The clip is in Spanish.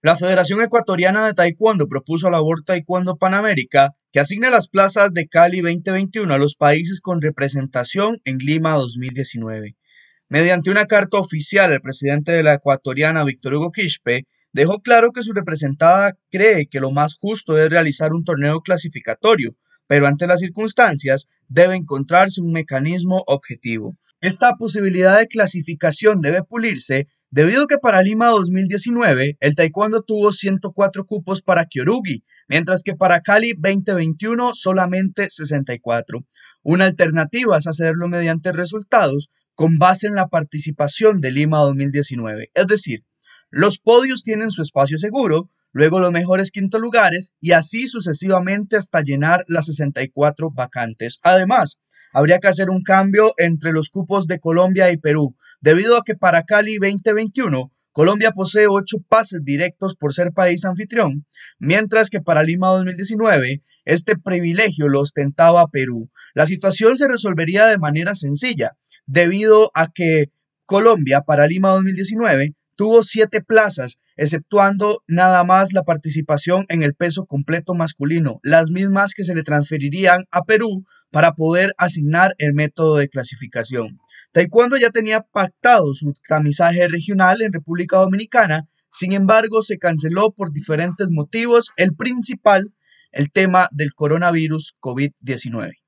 La Federación Ecuatoriana de Taekwondo propuso a la World Taekwondo Panamérica que asigne las plazas de Cali 2021 a los países con representación en Lima 2019. Mediante una carta oficial, el presidente de la ecuatoriana, Víctor Hugo Quispe, dejó claro que su representada cree que lo más justo es realizar un torneo clasificatorio, pero ante las circunstancias debe encontrarse un mecanismo objetivo. Esta posibilidad de clasificación debe pulirse Debido a que para Lima 2019 el taekwondo tuvo 104 cupos para Kyorugi, mientras que para Cali 2021 solamente 64. Una alternativa es hacerlo mediante resultados con base en la participación de Lima 2019, es decir, los podios tienen su espacio seguro, luego los mejores quinto lugares y así sucesivamente hasta llenar las 64 vacantes. Además, habría que hacer un cambio entre los cupos de Colombia y Perú, debido a que para Cali 2021 Colombia posee ocho pases directos por ser país anfitrión, mientras que para Lima 2019 este privilegio lo ostentaba Perú. La situación se resolvería de manera sencilla, debido a que Colombia para Lima 2019 Tuvo siete plazas, exceptuando nada más la participación en el peso completo masculino, las mismas que se le transferirían a Perú para poder asignar el método de clasificación. Taekwondo ya tenía pactado su tamizaje regional en República Dominicana, sin embargo se canceló por diferentes motivos, el principal, el tema del coronavirus COVID-19.